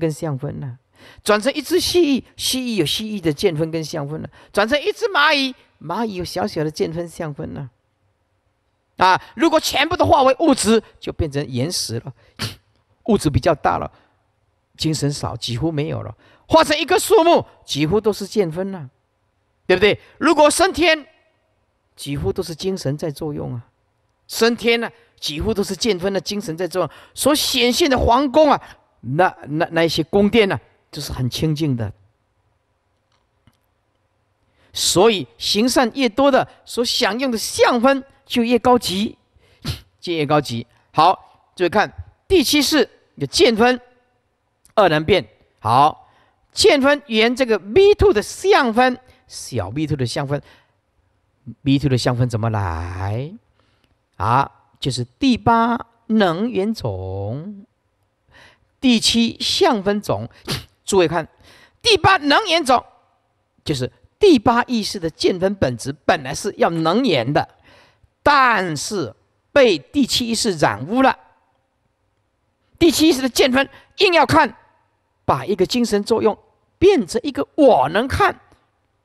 跟相分了，转成一只蜥蜴，蜥蜴有蜥蜴的见分跟相分了；转成一只蚂蚁，蚂蚁有小小的见分相分了。啊，如果全部都化为物质，就变成岩石了，物质比较大了，精神少，几乎没有了。化成一棵树木，几乎都是见分了，对不对？如果升天，几乎都是精神在作用啊！升天呢，几乎都是见分的精神在作用，所显现的皇宫啊！那那那些宫殿呢？就是很清净的。所以行善越多的，所享用的相分就越高级，就越高级。好，注意看第七世的见分二能变。好，见分原这个 two 的相分，小 two 的相分，two 的相分怎么来？啊，就是第八能源种。第七相分种，诸 位看，第八能言种，就是第八意识的见分本质本来是要能言的，但是被第七意识染污了。第七意识的见分硬要看，把一个精神作用变成一个我能看，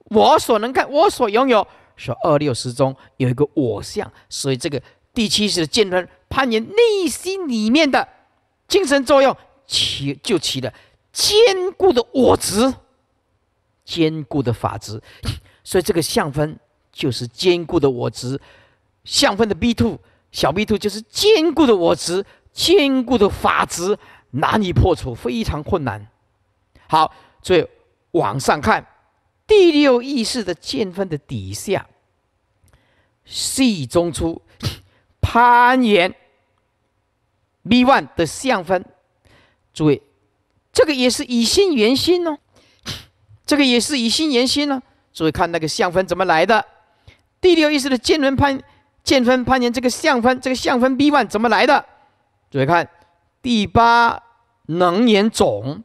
我所能看，我所拥有。说二六十中有一个我相，所以这个第七意识的见分攀岩内心里面的精神作用。起就起了坚固的我执，坚固的法执，所以这个相分就是坚固的我执，相分的 B two 小 B two 就是坚固的我执，坚固的法执难以破除，非常困难。好，所以往上看，第六意识的见分的底下，C 中出 攀岩 B one 的相分。诸位，这个也是以心圆心呢，这个也是以心圆心呢。诸位看那个相分怎么来的？第六意识的见分攀见分攀缘，这个相分，这个相分 B one 怎么来的？诸位看，第八能言种，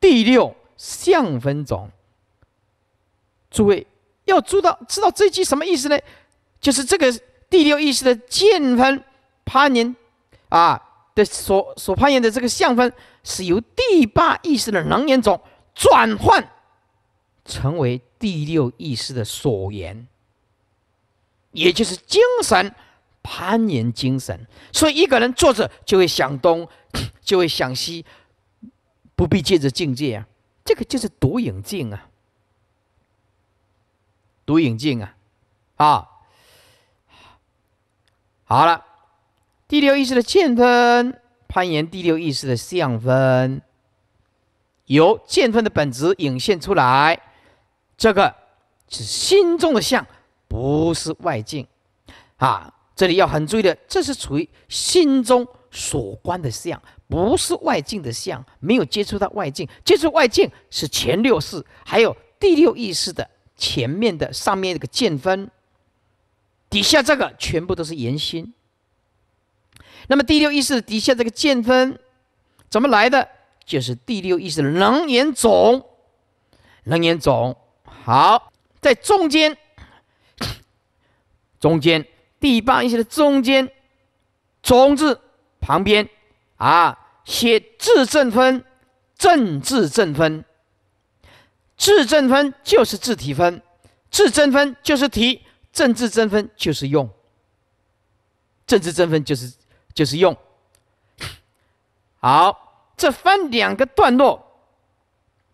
第六相分种。诸位要知道知道这句什么意思呢？就是这个第六意识的见分攀缘啊。所所攀岩的这个相分，是由第八意识的能言种转换成为第六意识的所言，也就是精神攀岩精神。所以一个人坐着就会想东，就会想西，不必借着境界啊，这个就是独影境啊，独影境啊，啊，好了。第六意识的见分、攀岩第六意识的相分，由见分的本质引现出来。这个是心中的相，不是外境。啊，这里要很注意的，这是处于心中所观的相，不是外境的相，没有接触到外境。接触外境是前六识，还有第六意识的前面的上面那个见分，底下这个全部都是圆心。那么第六意识底下这个见分怎么来的？就是第六意的能源总，能源总好在中间，中间第八意识的中间，中字旁边啊写字正分，正字正分，字正分就是字体分，字正分就是提，正字正分就是用，正字正分就是。就是用好，这分两个段落，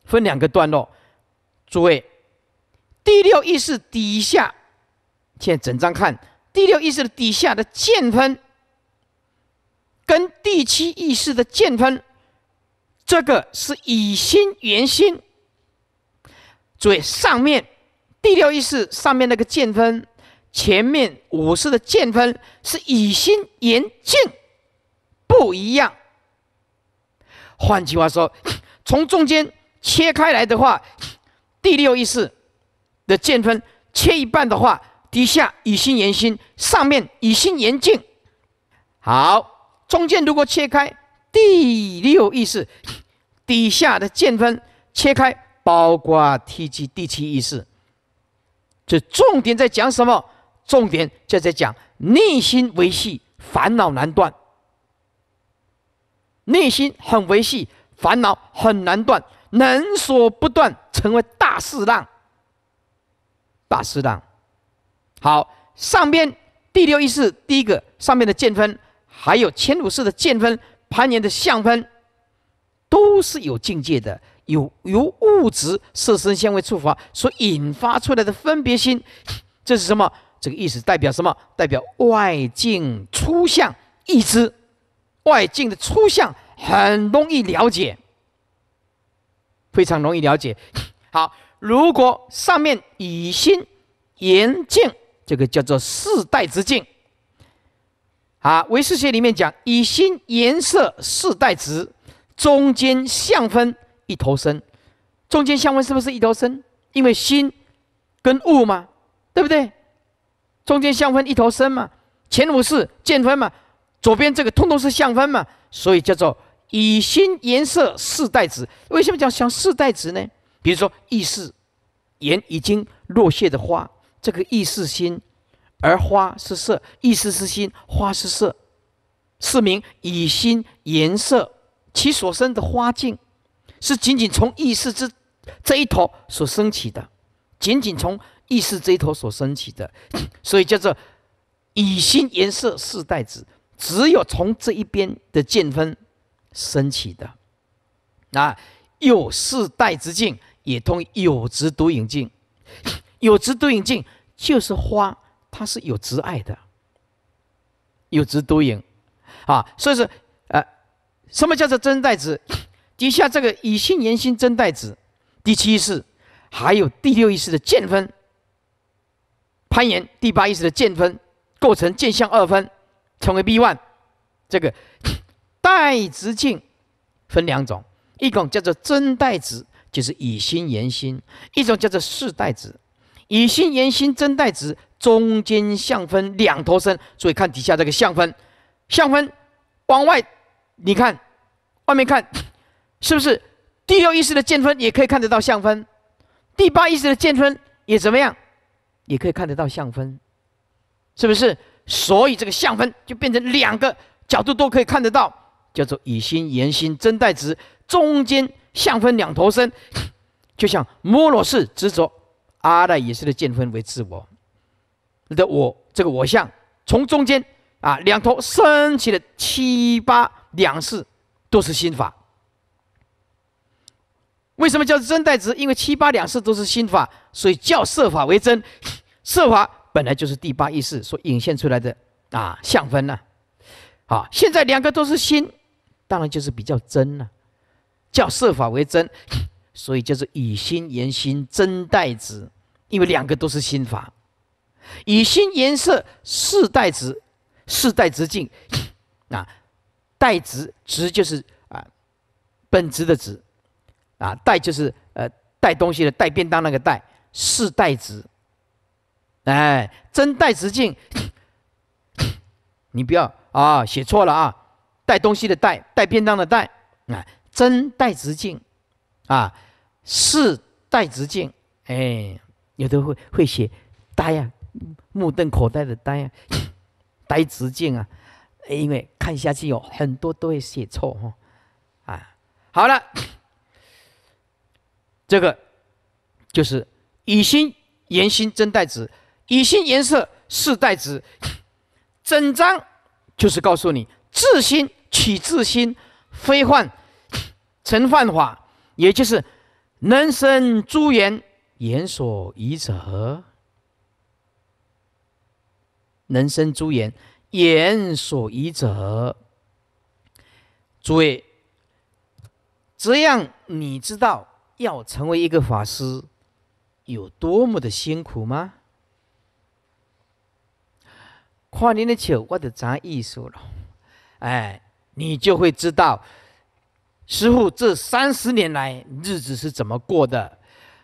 分两个段落。诸位，第六意识底下，现在整张看第六意识的底下的见分，跟第七意识的见分，这个是以心圆心。诸位，上面第六意识上面那个见分。前面五式的剑分是以心言境不一样。换句话说，从中间切开来的话，第六意识的剑分切一半的话，底下以心言心，上面以心言境。好，中间如果切开第六意识底下的剑分切开，包括提及第七意识。这重点在讲什么？重点就在讲内心维系，烦恼难断。内心很维系，烦恼很难断，能所不断，成为大四浪。大四浪，好，上边第六意识第一个上面的见分，还有前五式的见分、攀岩的相分，都是有境界的，有由物质色身香味触发所引发出来的分别心，这是什么？这个意思代表什么？代表外境初相意知，外境的初相很容易了解，非常容易了解。好，如果上面以心言境，这个叫做四代之境。啊，《唯世学》里面讲以心言色四代直，中间相分一头身，中间相分是不是一头身？因为心跟物嘛，对不对？中间相分一头生嘛，前五是见分嘛，左边这个通通是相分嘛，所以叫做以心颜色四代子。为什么叫像四代子呢？比如说意识，言已经落谢的花，这个意识心，而花是色，意识是心，花是色，是名以心颜色其所生的花境，是仅仅从意识之这一头所生起的，仅仅从。意识这一头所升起的，所以叫做以心言色四带子，只有从这一边的见分升起的。啊，有四带之境，也通有执独影境。有执独影境就是花，它是有执爱的。有执独影，啊，所以说，呃，什么叫做真带子？底下这个以心言心真带子，第七意识，还有第六意识的见分。攀岩第八意识的见分构成见相二分，成为 B one。这个 带直径分两种，一种叫做真带直，就是以心言心；一种叫做世带直，以心言心真带直中间相分两头身。所以看底下这个相分，相分往外，你看外面看，是不是第六意识的见分也可以看得到相分？第八意识的见分也怎么样？也可以看得到相分，是不是？所以这个相分就变成两个角度都可以看得到，叫做以心言心，真待值中间相分两头身，就像摩罗氏执着阿赖耶识的见分为自我，的我这个我相从中间啊两头升起了七八两世，都是心法。为什么叫真代值？因为七八两世都是心法，所以叫设法为真。设法本来就是第八意识所引现出来的啊，相分呢。好，现在两个都是心，当然就是比较真了，叫设法为真，所以就是以心言心，真代值。因为两个都是心法，以心言色，色代值，色代值境，啊，代值值就是啊，本值的值。啊，带就是呃带东西的带，便当那个带，是带直，哎，真带直径，你不要啊，写错了啊。带东西的带，带便当的带，啊，真带直径，啊，是带直径，哎，有的会会写呆啊，目瞪口呆的呆啊，呆直径啊，因为看下去有很多都会写错哈，啊，好了。这个就是以心言心真代子，以心言色是代子。整章就是告诉你自心取自心，非幻成幻法，也就是能生诸言言所宜者，能生诸言言所宜者，诸位这样你知道。要成为一个法师，有多么的辛苦吗？跨年的酒，我得砸艺术了。哎，你就会知道，师傅这三十年来日子是怎么过的，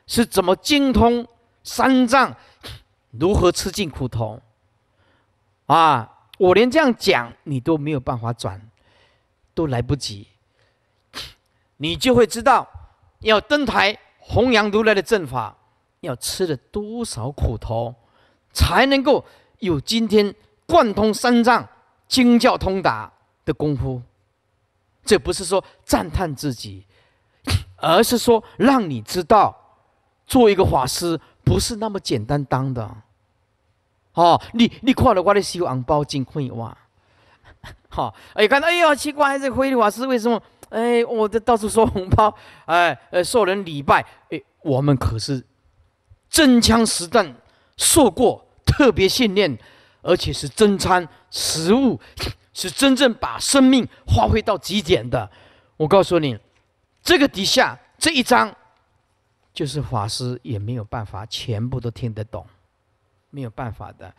是怎么精通三藏，如何吃尽苦头。啊！我连这样讲你都没有办法转，都来不及，你就会知道。要登台弘扬如来的正法，要吃了多少苦头，才能够有今天贯通三藏、经教通达的功夫？这不是说赞叹自己，而是说让你知道，做一个法师不是那么简单当的。哦，你你跨了万的修昂包金会哇，好哎，看到哎呀，奇怪，这个灰的法师为什么？哎，我的到处收红包，哎，呃，受人礼拜，哎，我们可是真枪实弹，受过特别训练，而且是真餐食物，是真正把生命发挥到极点的。我告诉你，这个底下这一章，就是法师也没有办法全部都听得懂，没有办法的，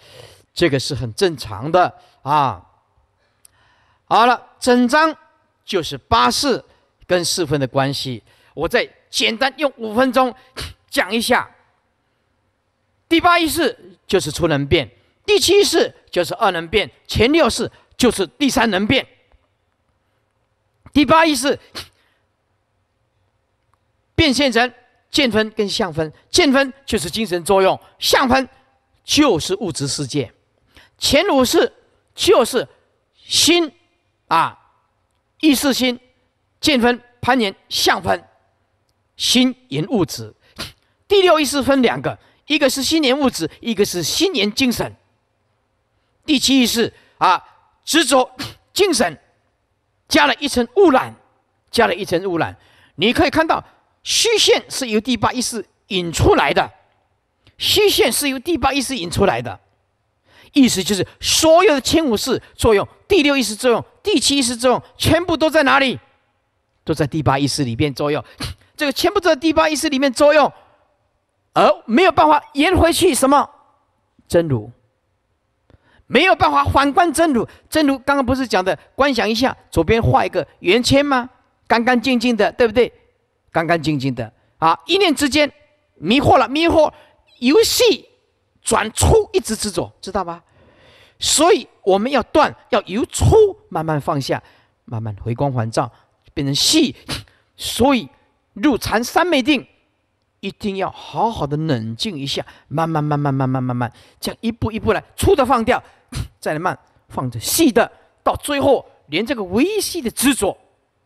这个是很正常的啊。好了，整章。就是八四跟四分的关系，我再简单用五分钟讲一下。第八一事就是出能变，第七事就是二能变，前六事就是第三能变。第八一事变现成见分跟相分，见分就是精神作用，相分就是物质世界。前五事就是心啊。意识心、见分、攀岩相分、心、缘物质。第六意识分两个，一个是心缘物质，一个是心缘精神。第七意识啊，执着精神，加了一层污染，加了一层污染。你可以看到虚线是由第八意识引出来的，虚线是由第八意识引出来的，意思就是所有的轻五识作用。第六意识作用，第七意识作用，全部都在哪里？都在第八意识里面作用。这个全部都在第八意识里面作用，而没有办法延回去什么真如，没有办法反观真如。真如刚刚不是讲的，观想一下，左边画一个圆圈吗？干干净净的，对不对？干干净净的啊！一念之间迷惑了，迷惑游戏转出一直执着，知道吧？所以我们要断，要由粗慢慢放下，慢慢回光返照，变成细。所以入禅三昧定，一定要好好的冷静一下，慢慢慢慢慢慢慢慢，这样一步一步来，粗的放掉，再来慢放着细的，到最后连这个一细的执着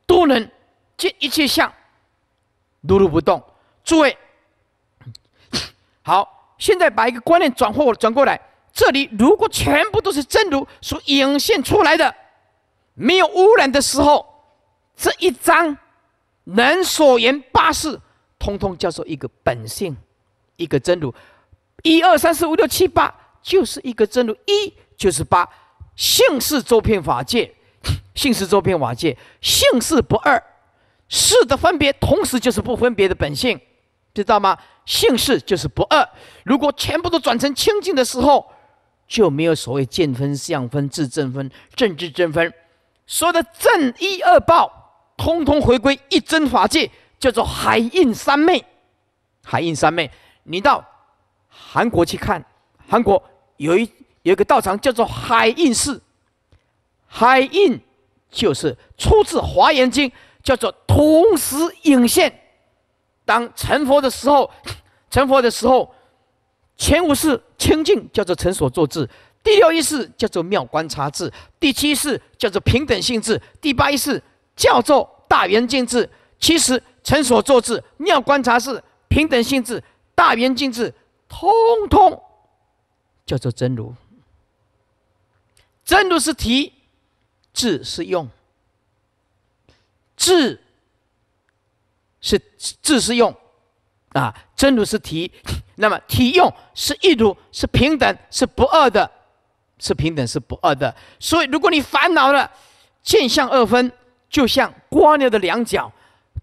都能见一切相，如如不动。诸位，好，现在把一个观念转过转过来。这里如果全部都是真如所涌现出来的，没有污染的时候，这一章，能所言八事，通通叫做一个本性，一个真如，一二三四五六七八就是一个真如，一就是八，性是 周遍法界，性是周遍法界，性是不二，是的分别，同时就是不分别的本性，知道吗？性是就是不二，如果全部都转成清净的时候。就没有所谓见分、相分、自证分、正治正分，所有的正一恶报，通通回归一真法界，叫做海印三昧。海印三昧，你到韩国去看，韩国有一有一个道场叫做海印寺。海印就是出自《华严经》，叫做同时影现。当成佛的时候，成佛的时候。前五是清净，叫做成所作智；第六一智叫做妙观察智；第七是叫做平等性智；第八一智叫做大圆镜智。其实，成所作智、妙观察智、平等性智、大圆镜智，通通叫做真如。真如是提，智是用，智是智是用啊。真如是体，那么体用是一如是平等，是不二的，是平等是不二的。所以，如果你烦恼了，见相二分，就像蜗牛的两脚，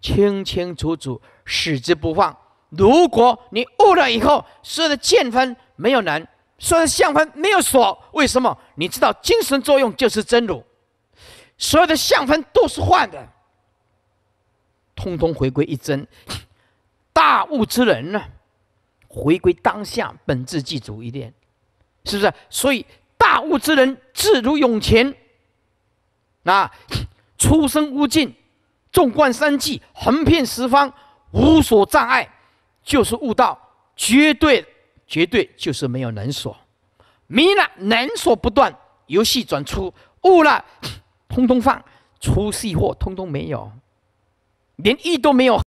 清清楚楚，矢之不放。如果你悟了以后，所有的见分没有难，所有的相分没有所，为什么？你知道，精神作用就是真如，所有的相分都是幻的，通通回归一真。大悟之人呢，回归当下本质具足一点，是不是？所以大悟之人智如涌泉，那出生无尽，纵贯三界，横遍十方，无所障碍，就是悟道，绝对绝对就是没有能所。迷了，能所不断，游戏转出，悟了，通通放，出细或通通没有，连意都没有。